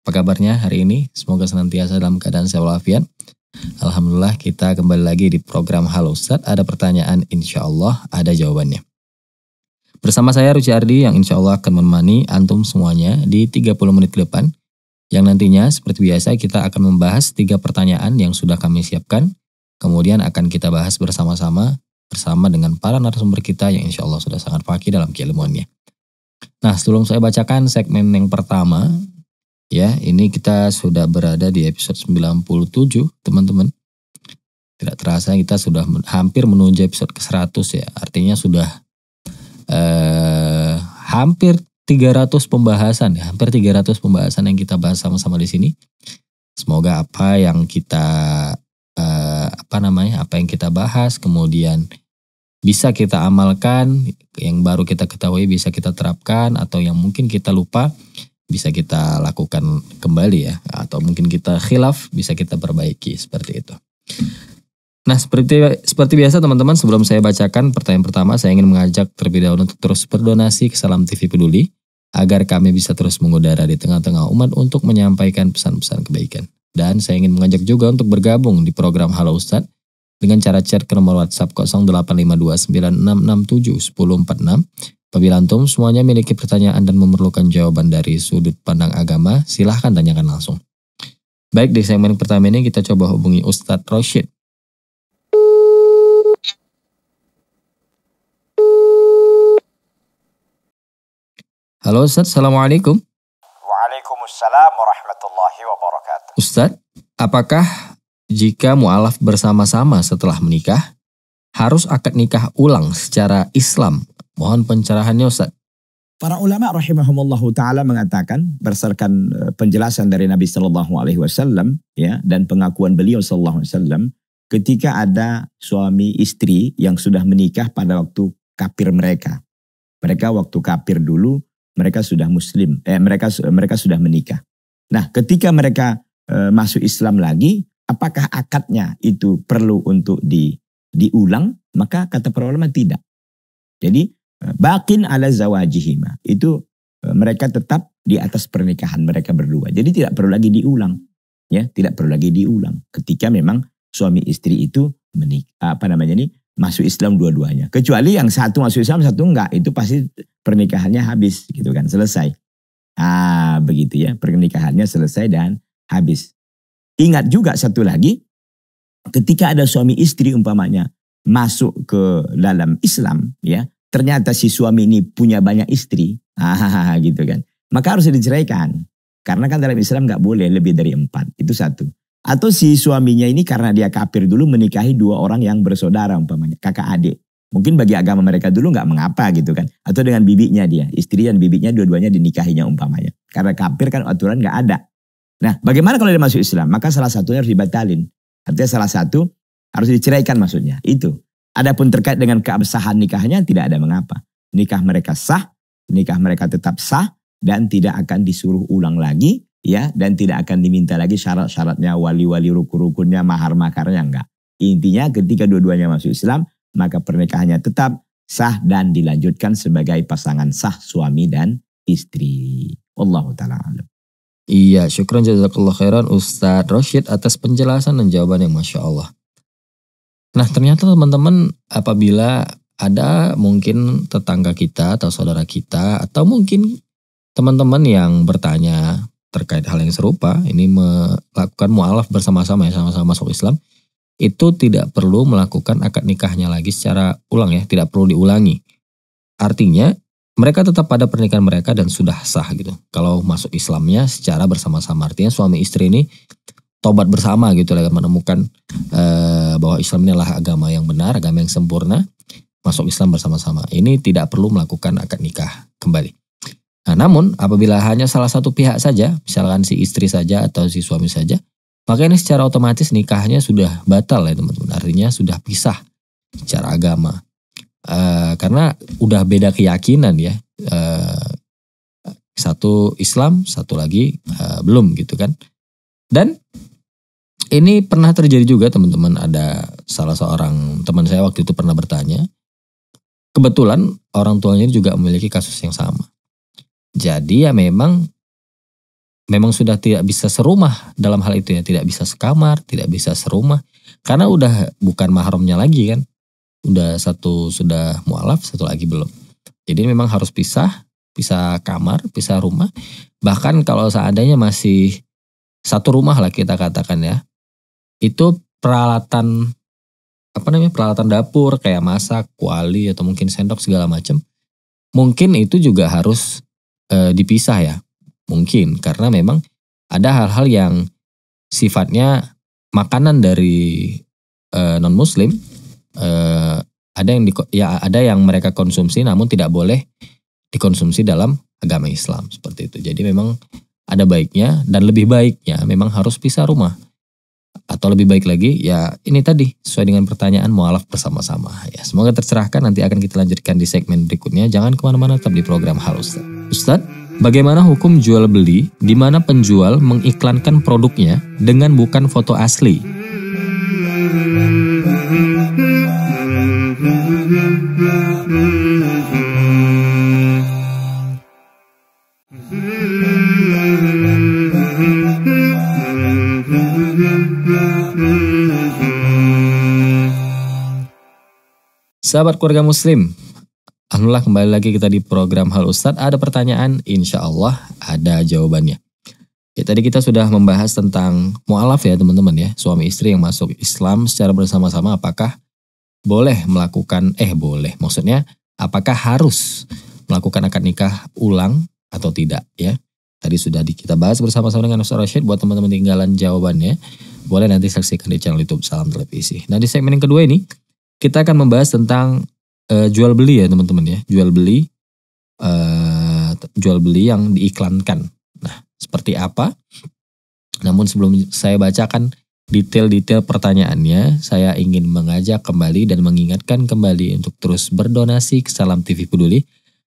Apa kabarnya hari ini? Semoga senantiasa dalam keadaan sehat walafiat. Alhamdulillah kita kembali lagi di program Halo Ustadz. Ada pertanyaan insya Allah ada jawabannya. Bersama saya Ruci Ardi yang insya Allah akan menemani Antum semuanya di 30 menit ke depan. Yang nantinya seperti biasa kita akan membahas tiga pertanyaan yang sudah kami siapkan. Kemudian akan kita bahas bersama-sama bersama dengan para narasumber kita yang insya Allah sudah sangat fakih dalam keilmuannya. Nah sebelum saya bacakan segmen yang pertama, Ya, ini kita sudah berada di episode 97, teman-teman. Tidak terasa kita sudah hampir menuju episode ke-100 ya. Artinya sudah eh, hampir 300 pembahasan ya, hampir 300 pembahasan yang kita bahas sama-sama di sini. Semoga apa yang kita eh, apa namanya? apa yang kita bahas kemudian bisa kita amalkan, yang baru kita ketahui bisa kita terapkan atau yang mungkin kita lupa bisa kita lakukan kembali ya atau mungkin kita khilaf bisa kita perbaiki seperti itu. Nah, seperti seperti biasa teman-teman, sebelum saya bacakan pertanyaan pertama, saya ingin mengajak terlebih dahulu untuk terus berdonasi ke Salam TV Peduli agar kami bisa terus mengudara di tengah-tengah umat untuk menyampaikan pesan-pesan kebaikan. Dan saya ingin mengajak juga untuk bergabung di program Halo Ustad dengan cara chat ke nomor WhatsApp 085296671046 Apabila antum semuanya memiliki pertanyaan dan memerlukan jawaban dari sudut pandang agama, silahkan tanyakan langsung. Baik, di segmen pertama ini kita coba hubungi Ustadz Roshid. Halo Ustadz, Assalamualaikum. Waalaikumsalam warahmatullahi wabarakatuh. Ustadz, apakah jika mu'alaf bersama-sama setelah menikah, harus akad nikah ulang secara Islam Mohon pencerahannya Ustaz. Para ulama rahimahumullah taala mengatakan berdasarkan eh, penjelasan dari Nabi Shallallahu Alaihi Wasallam ya dan pengakuan beliau Shallallahu Alaihi Wasallam ketika ada suami istri yang sudah menikah pada waktu kafir mereka, mereka waktu kafir dulu mereka sudah muslim eh mereka mereka sudah menikah. Nah ketika mereka e, masuk Islam lagi, apakah akadnya itu perlu untuk di diulang? Maka kata para ulama tidak. Jadi Bakin ala zawajihima. Itu e, mereka tetap di atas pernikahan mereka berdua. Jadi tidak perlu lagi diulang. Ya, tidak perlu lagi diulang ketika memang suami istri itu menikah, apa namanya ini masuk Islam dua-duanya. Kecuali yang satu masuk Islam, satu enggak, itu pasti pernikahannya habis gitu kan, selesai. Ah, begitu ya, pernikahannya selesai dan habis. Ingat juga satu lagi, ketika ada suami istri umpamanya masuk ke dalam Islam ya ternyata si suami ini punya banyak istri, hahaha gitu kan. Maka harus diceraikan. Karena kan dalam Islam nggak boleh lebih dari empat. Itu satu. Atau si suaminya ini karena dia kafir dulu menikahi dua orang yang bersaudara umpamanya, kakak adik. Mungkin bagi agama mereka dulu nggak mengapa gitu kan. Atau dengan bibiknya dia, istri dan bibiknya dua-duanya dinikahinya umpamanya. Karena kafir kan aturan nggak ada. Nah bagaimana kalau dia masuk Islam? Maka salah satunya harus dibatalin. Artinya salah satu harus diceraikan maksudnya. Itu. Adapun terkait dengan keabsahan nikahnya tidak ada mengapa. Nikah mereka sah, nikah mereka tetap sah dan tidak akan disuruh ulang lagi ya dan tidak akan diminta lagi syarat-syaratnya wali-wali rukun-rukunnya mahar makarnya enggak. Intinya ketika dua-duanya masuk Islam maka pernikahannya tetap sah dan dilanjutkan sebagai pasangan sah suami dan istri. Wallahu taala alam. Iya, syukran jazakallah khairan Ustaz Rashid atas penjelasan dan jawaban yang Masya Allah. Nah ternyata teman-teman apabila ada mungkin tetangga kita atau saudara kita atau mungkin teman-teman yang bertanya terkait hal yang serupa ini melakukan mualaf bersama-sama ya sama-sama masuk Islam itu tidak perlu melakukan akad nikahnya lagi secara ulang ya tidak perlu diulangi artinya mereka tetap pada pernikahan mereka dan sudah sah gitu kalau masuk Islamnya secara bersama-sama artinya suami istri ini tobat bersama gitu lah kan, menemukan uh, bahwa Islam ini adalah agama yang benar, agama yang sempurna. Masuk Islam bersama-sama. Ini tidak perlu melakukan akad nikah kembali. Nah, namun apabila hanya salah satu pihak saja, misalkan si istri saja atau si suami saja, maka ini secara otomatis nikahnya sudah batal ya teman-teman. Artinya sudah pisah secara agama. Uh, karena udah beda keyakinan ya. Uh, satu Islam, satu lagi uh, belum gitu kan. Dan ini pernah terjadi juga teman-teman ada salah seorang teman saya waktu itu pernah bertanya. Kebetulan orang tuanya juga memiliki kasus yang sama. Jadi ya memang memang sudah tidak bisa serumah dalam hal itu ya, tidak bisa sekamar, tidak bisa serumah karena udah bukan mahramnya lagi kan. Udah satu sudah mualaf, satu lagi belum. Jadi memang harus pisah, pisah kamar, pisah rumah. Bahkan kalau seandainya masih satu rumah lah kita katakan ya itu peralatan apa namanya peralatan dapur kayak masak, kuali atau mungkin sendok segala macam. Mungkin itu juga harus e, dipisah ya. Mungkin karena memang ada hal-hal yang sifatnya makanan dari e, eh, non muslim e, eh, ada yang di, ya ada yang mereka konsumsi namun tidak boleh dikonsumsi dalam agama Islam seperti itu. Jadi memang ada baiknya dan lebih baiknya memang harus pisah rumah atau lebih baik lagi ya ini tadi sesuai dengan pertanyaan mualaf bersama-sama ya semoga tercerahkan nanti akan kita lanjutkan di segmen berikutnya jangan kemana-mana tetap di program Hal Ustad Ustad bagaimana hukum jual beli di mana penjual mengiklankan produknya dengan bukan foto asli Sahabat keluarga muslim, Alhamdulillah kembali lagi kita di program Hal Ustadz. Ada pertanyaan, insya Allah ada jawabannya. Ya, tadi kita sudah membahas tentang mu'alaf ya teman-teman ya. Suami istri yang masuk Islam secara bersama-sama apakah boleh melakukan, eh boleh maksudnya apakah harus melakukan akad nikah ulang atau tidak ya. Tadi sudah kita bahas bersama-sama dengan Ustaz Rashid buat teman-teman tinggalan jawabannya. Boleh nanti saksikan di channel YouTube Salam Televisi. Nah di segmen yang kedua ini kita akan membahas tentang uh, jual beli ya teman-teman ya. Jual beli uh, jual beli yang diiklankan. Nah seperti apa? Namun sebelum saya bacakan detail-detail pertanyaannya, saya ingin mengajak kembali dan mengingatkan kembali untuk terus berdonasi ke Salam TV Peduli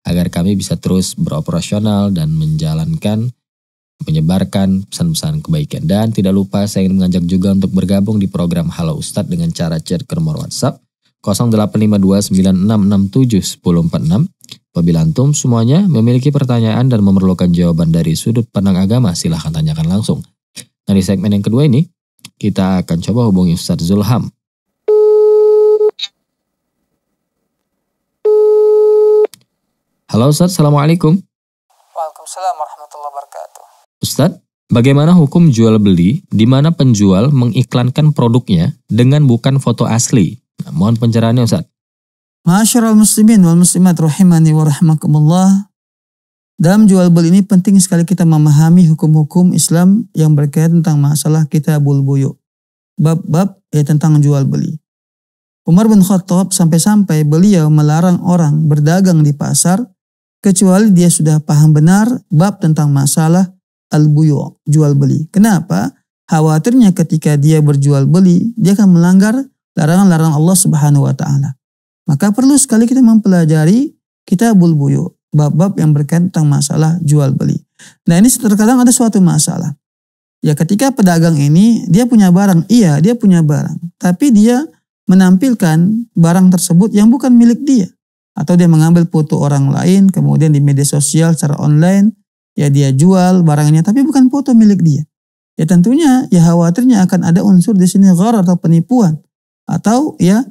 agar kami bisa terus beroperasional dan menjalankan menyebarkan pesan-pesan kebaikan. Dan tidak lupa saya ingin mengajak juga untuk bergabung di program Halo Ustadz dengan cara chat ke nomor WhatsApp 085296671046. Apabila antum semuanya memiliki pertanyaan dan memerlukan jawaban dari sudut pandang agama, silahkan tanyakan langsung. Nah di segmen yang kedua ini, kita akan coba hubungi Ustadz Zulham. Halo Ustadz, Assalamualaikum. Waalaikumsalam warahmatullahi wabarakatuh. Ustadz, bagaimana hukum jual beli di mana penjual mengiklankan produknya dengan bukan foto asli? Nah, mohon pencerahannya Ustadz. Masyarakat muslimin wal muslimat rahimani wa rahmakumullah. Dalam jual beli ini penting sekali kita memahami hukum-hukum Islam yang berkaitan tentang masalah kita buyu. Bab-bab ya tentang jual beli. Umar bin Khattab sampai-sampai beliau melarang orang berdagang di pasar kecuali dia sudah paham benar bab tentang masalah al jual beli. Kenapa? Khawatirnya ketika dia berjual beli, dia akan melanggar larangan-larangan Allah Subhanahu wa taala. Maka perlu sekali kita mempelajari kitabul buyu, bab-bab yang berkaitan tentang masalah jual beli. Nah, ini terkadang ada suatu masalah. Ya, ketika pedagang ini dia punya barang, iya, dia punya barang, tapi dia menampilkan barang tersebut yang bukan milik dia atau dia mengambil foto orang lain kemudian di media sosial secara online ya dia jual barangnya tapi bukan foto milik dia. Ya tentunya ya khawatirnya akan ada unsur di sini gharar atau penipuan atau ya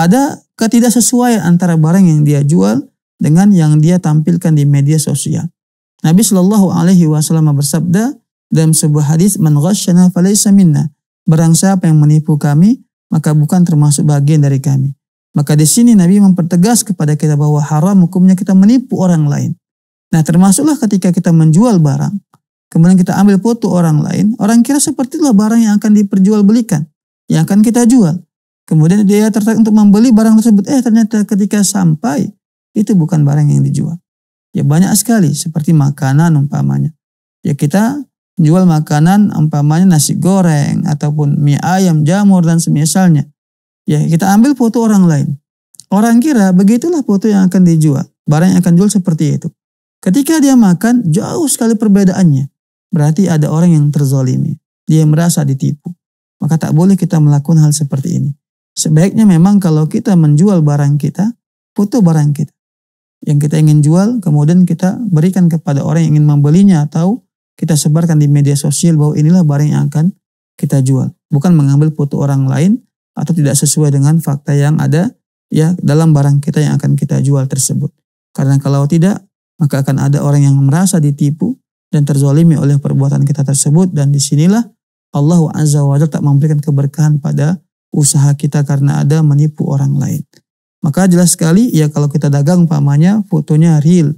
ada ketidaksesuaian antara barang yang dia jual dengan yang dia tampilkan di media sosial. Nabi Shallallahu alaihi wasallam bersabda dalam sebuah hadis man ghasyana falaysa minna. Barang siapa yang menipu kami maka bukan termasuk bagian dari kami. Maka di sini Nabi mempertegas kepada kita bahwa haram hukumnya kita menipu orang lain. Nah termasuklah ketika kita menjual barang, kemudian kita ambil foto orang lain, orang kira seperti itulah barang yang akan diperjualbelikan, yang akan kita jual. Kemudian dia tertarik untuk membeli barang tersebut, eh ternyata ketika sampai, itu bukan barang yang dijual. Ya banyak sekali, seperti makanan umpamanya. Ya kita jual makanan umpamanya nasi goreng, ataupun mie ayam, jamur, dan semisalnya. Ya kita ambil foto orang lain. Orang kira begitulah foto yang akan dijual, barang yang akan jual seperti itu. Ketika dia makan, jauh sekali perbedaannya. Berarti ada orang yang terzolimi. Dia merasa ditipu. Maka tak boleh kita melakukan hal seperti ini. Sebaiknya memang kalau kita menjual barang kita, foto barang kita. Yang kita ingin jual, kemudian kita berikan kepada orang yang ingin membelinya atau kita sebarkan di media sosial bahwa inilah barang yang akan kita jual. Bukan mengambil foto orang lain atau tidak sesuai dengan fakta yang ada ya dalam barang kita yang akan kita jual tersebut. Karena kalau tidak, maka akan ada orang yang merasa ditipu dan terzolimi oleh perbuatan kita tersebut dan disinilah Allah Azza wa tak memberikan keberkahan pada usaha kita karena ada menipu orang lain. Maka jelas sekali ya kalau kita dagang pamannya fotonya real.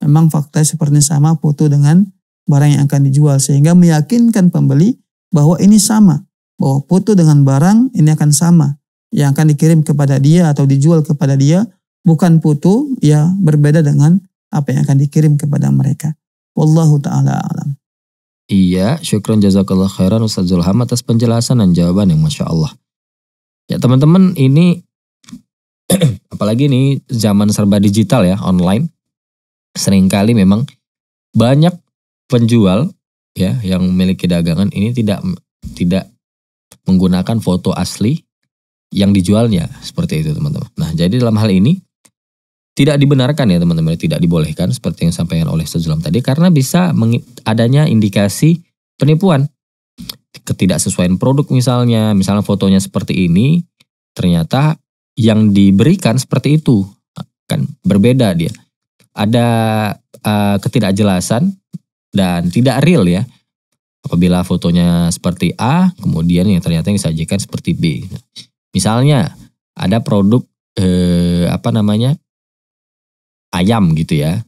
Memang fakta seperti sama foto dengan barang yang akan dijual sehingga meyakinkan pembeli bahwa ini sama, bahwa foto dengan barang ini akan sama yang akan dikirim kepada dia atau dijual kepada dia bukan foto ya berbeda dengan apa yang akan dikirim kepada mereka. Wallahu taala alam. Iya, syukran jazakallah khairan Ustaz Zulham atas penjelasan dan jawaban yang Masya Allah. Ya teman-teman ini, apalagi ini zaman serba digital ya, online. Seringkali memang banyak penjual ya yang memiliki dagangan ini tidak tidak menggunakan foto asli yang dijualnya seperti itu teman-teman. Nah jadi dalam hal ini tidak dibenarkan ya teman-teman, tidak dibolehkan seperti yang disampaikan oleh sejumlah tadi karena bisa adanya indikasi penipuan. Ketidaksesuaian produk misalnya, misalnya fotonya seperti ini, ternyata yang diberikan seperti itu kan berbeda dia. Ada uh, ketidakjelasan dan tidak real ya. Apabila fotonya seperti A, kemudian yang ternyata yang disajikan seperti B. Misalnya ada produk eh, apa namanya ayam gitu ya.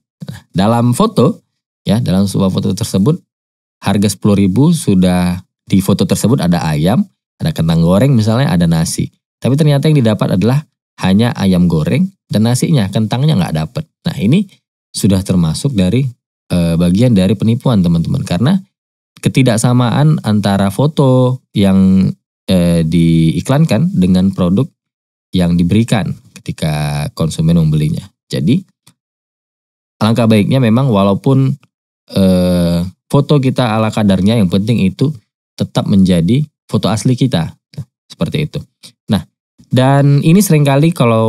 Dalam foto ya, dalam sebuah foto tersebut harga 10.000 sudah di foto tersebut ada ayam, ada kentang goreng misalnya, ada nasi. Tapi ternyata yang didapat adalah hanya ayam goreng dan nasinya, kentangnya nggak dapat. Nah, ini sudah termasuk dari e, bagian dari penipuan, teman-teman. Karena ketidaksamaan antara foto yang e, diiklankan dengan produk yang diberikan ketika konsumen membelinya. Jadi Alangkah baiknya memang walaupun eh, foto kita ala kadarnya yang penting itu tetap menjadi foto asli kita. Seperti itu. Nah, dan ini seringkali kalau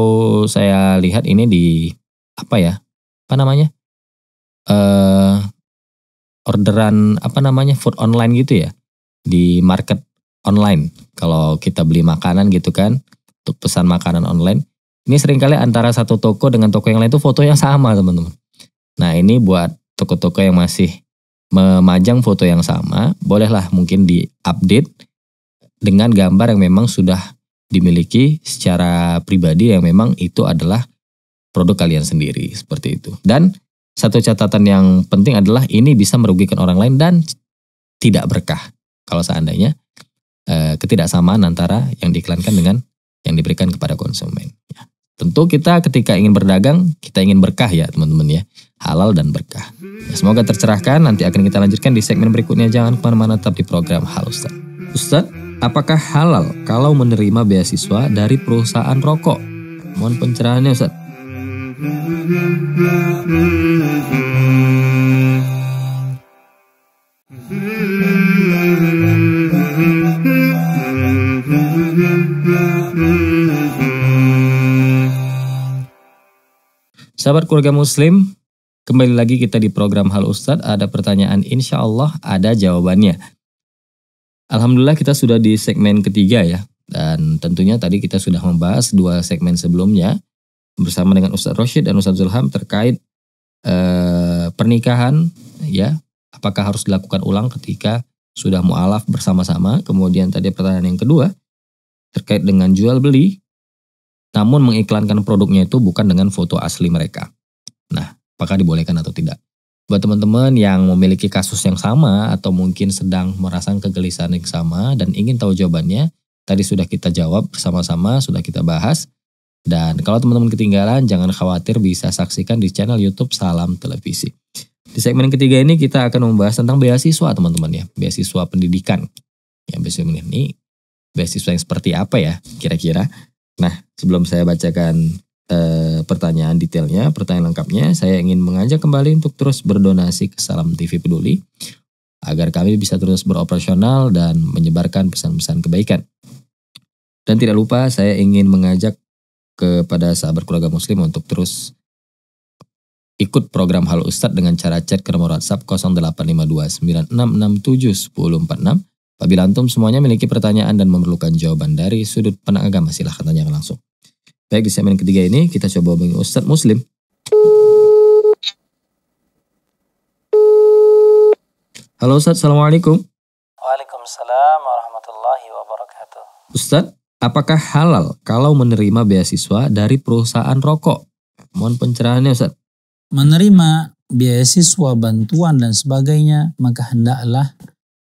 saya lihat ini di apa ya? Apa namanya? Eh orderan apa namanya? food online gitu ya. Di market online. Kalau kita beli makanan gitu kan untuk pesan makanan online. Ini seringkali antara satu toko dengan toko yang lain itu foto yang sama teman-teman. Nah ini buat toko-toko yang masih memajang foto yang sama, bolehlah mungkin diupdate dengan gambar yang memang sudah dimiliki secara pribadi yang memang itu adalah produk kalian sendiri seperti itu. Dan satu catatan yang penting adalah ini bisa merugikan orang lain dan tidak berkah kalau seandainya e, ketidaksamaan antara yang diiklankan dengan yang diberikan kepada konsumen. Ya. Tentu kita ketika ingin berdagang kita ingin berkah ya teman-teman ya halal dan berkah. Ya, semoga tercerahkan, nanti akan kita lanjutkan di segmen berikutnya. Jangan kemana-mana, tetap di program Hal Ustaz. Ustaz, apakah halal kalau menerima beasiswa dari perusahaan rokok? Mohon pencerahannya Ustaz. Sahabat keluarga muslim, Kembali lagi kita di program Hal ustad ada pertanyaan insya Allah ada jawabannya. Alhamdulillah kita sudah di segmen ketiga ya, dan tentunya tadi kita sudah membahas dua segmen sebelumnya bersama dengan Ustadz Roshid dan Ustadz Zulham terkait eh, pernikahan ya, apakah harus dilakukan ulang ketika sudah mualaf bersama-sama. Kemudian tadi pertanyaan yang kedua terkait dengan jual beli, namun mengiklankan produknya itu bukan dengan foto asli mereka. Nah, apakah dibolehkan atau tidak. Buat teman-teman yang memiliki kasus yang sama atau mungkin sedang merasakan kegelisahan yang sama dan ingin tahu jawabannya, tadi sudah kita jawab bersama-sama, sudah kita bahas. Dan kalau teman-teman ketinggalan, jangan khawatir bisa saksikan di channel YouTube Salam Televisi. Di segmen ketiga ini kita akan membahas tentang beasiswa teman-teman ya, beasiswa pendidikan. Ya, beasiswa ini beasiswa yang seperti apa ya kira-kira. Nah, sebelum saya bacakan e, pertanyaan detailnya, pertanyaan lengkapnya, saya ingin mengajak kembali untuk terus berdonasi ke Salam TV Peduli agar kami bisa terus beroperasional dan menyebarkan pesan-pesan kebaikan. Dan tidak lupa saya ingin mengajak kepada sahabat keluarga muslim untuk terus ikut program Halo Ustadz dengan cara chat ke nomor WhatsApp 085296671046. Apabila antum semuanya memiliki pertanyaan dan memerlukan jawaban dari sudut pandang agama, silahkan tanya langsung. Baik, di segmen ketiga ini kita coba hubungi Ustadz Muslim. Halo Ustadz, Assalamualaikum. Waalaikumsalam warahmatullahi wabarakatuh. Ustadz, apakah halal kalau menerima beasiswa dari perusahaan rokok? Mohon pencerahannya Ustadz. Menerima beasiswa, bantuan dan sebagainya, maka hendaklah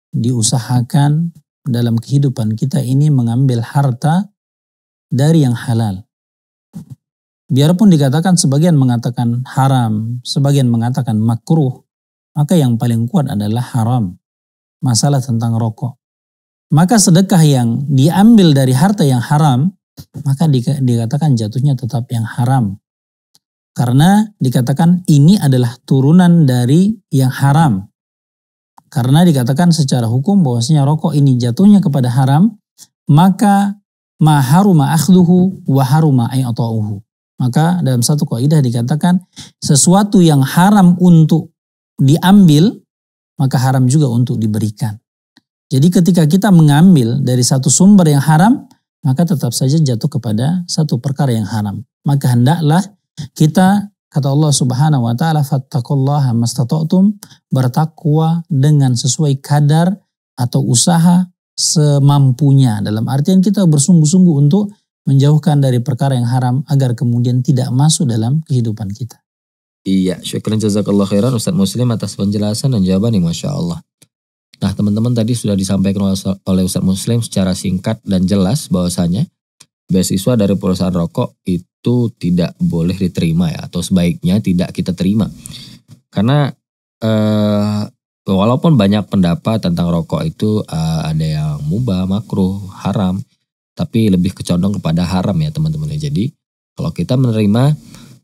diusahakan dalam kehidupan kita ini mengambil harta dari yang halal biarpun dikatakan sebagian mengatakan haram, sebagian mengatakan makruh, maka yang paling kuat adalah haram. Masalah tentang rokok. Maka sedekah yang diambil dari harta yang haram, maka dikatakan jatuhnya tetap yang haram. Karena dikatakan ini adalah turunan dari yang haram. Karena dikatakan secara hukum bahwasanya rokok ini jatuhnya kepada haram, maka ma haruma akhduhu wa haruma ayatauhu maka dalam satu kaidah dikatakan sesuatu yang haram untuk diambil maka haram juga untuk diberikan. Jadi ketika kita mengambil dari satu sumber yang haram maka tetap saja jatuh kepada satu perkara yang haram. Maka hendaklah kita kata Allah Subhanahu wa taala fattaqullaha mastata'tum bertakwa dengan sesuai kadar atau usaha semampunya. Dalam artian kita bersungguh-sungguh untuk menjauhkan dari perkara yang haram agar kemudian tidak masuk dalam kehidupan kita. Iya, syukran jazakallah khairan Ustaz Muslim atas penjelasan dan jawaban yang Masya Allah. Nah teman-teman tadi sudah disampaikan oleh Ustaz Muslim secara singkat dan jelas bahwasanya beasiswa dari perusahaan rokok itu tidak boleh diterima ya atau sebaiknya tidak kita terima. Karena eh, walaupun banyak pendapat tentang rokok itu eh, ada yang mubah, makruh, haram, tapi lebih kecondong kepada haram ya teman-teman ya. Jadi kalau kita menerima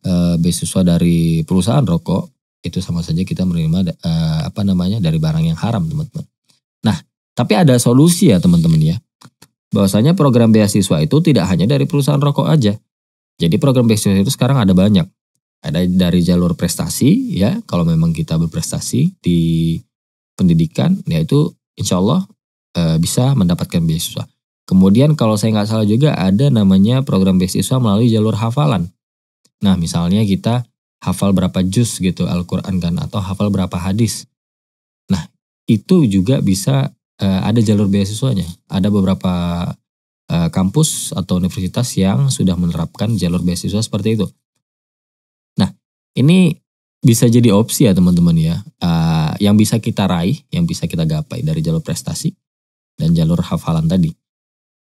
e, beasiswa dari perusahaan rokok itu sama saja kita menerima e, apa namanya dari barang yang haram teman-teman. Nah tapi ada solusi ya teman-teman ya. Bahwasanya program beasiswa itu tidak hanya dari perusahaan rokok aja. Jadi program beasiswa itu sekarang ada banyak. Ada dari jalur prestasi ya kalau memang kita berprestasi di pendidikan ya itu insya Allah eh, bisa mendapatkan beasiswa Kemudian kalau saya nggak salah juga ada namanya program beasiswa melalui jalur hafalan. Nah misalnya kita hafal berapa juz gitu Al-Quran kan atau hafal berapa hadis. Nah itu juga bisa uh, ada jalur beasiswanya. Ada beberapa uh, kampus atau universitas yang sudah menerapkan jalur beasiswa seperti itu. Nah ini bisa jadi opsi ya teman-teman ya. Uh, yang bisa kita raih, yang bisa kita gapai dari jalur prestasi dan jalur hafalan tadi.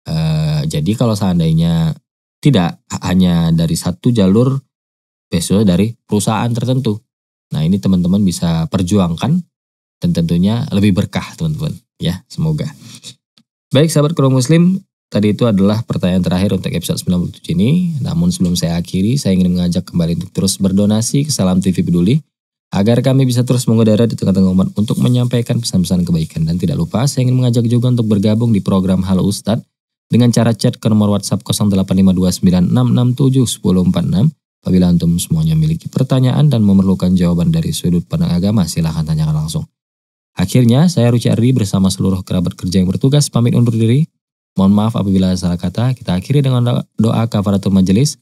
Uh, jadi kalau seandainya tidak hanya dari satu jalur beasiswa dari perusahaan tertentu. Nah ini teman-teman bisa perjuangkan dan tentunya lebih berkah teman-teman ya semoga. Baik sahabat kru muslim tadi itu adalah pertanyaan terakhir untuk episode 97 ini. Namun sebelum saya akhiri saya ingin mengajak kembali untuk terus berdonasi ke Salam TV Peduli agar kami bisa terus mengudara di tengah-tengah umat untuk menyampaikan pesan-pesan kebaikan. Dan tidak lupa saya ingin mengajak juga untuk bergabung di program Halo Ustadz dengan cara chat ke nomor WhatsApp 085296671046. Apabila antum semuanya memiliki pertanyaan dan memerlukan jawaban dari sudut pandang agama, silahkan tanyakan langsung. Akhirnya, saya Ruci Ardi bersama seluruh kerabat kerja yang bertugas pamit undur diri. Mohon maaf apabila salah kata, kita akhiri dengan doa kafaratul majelis.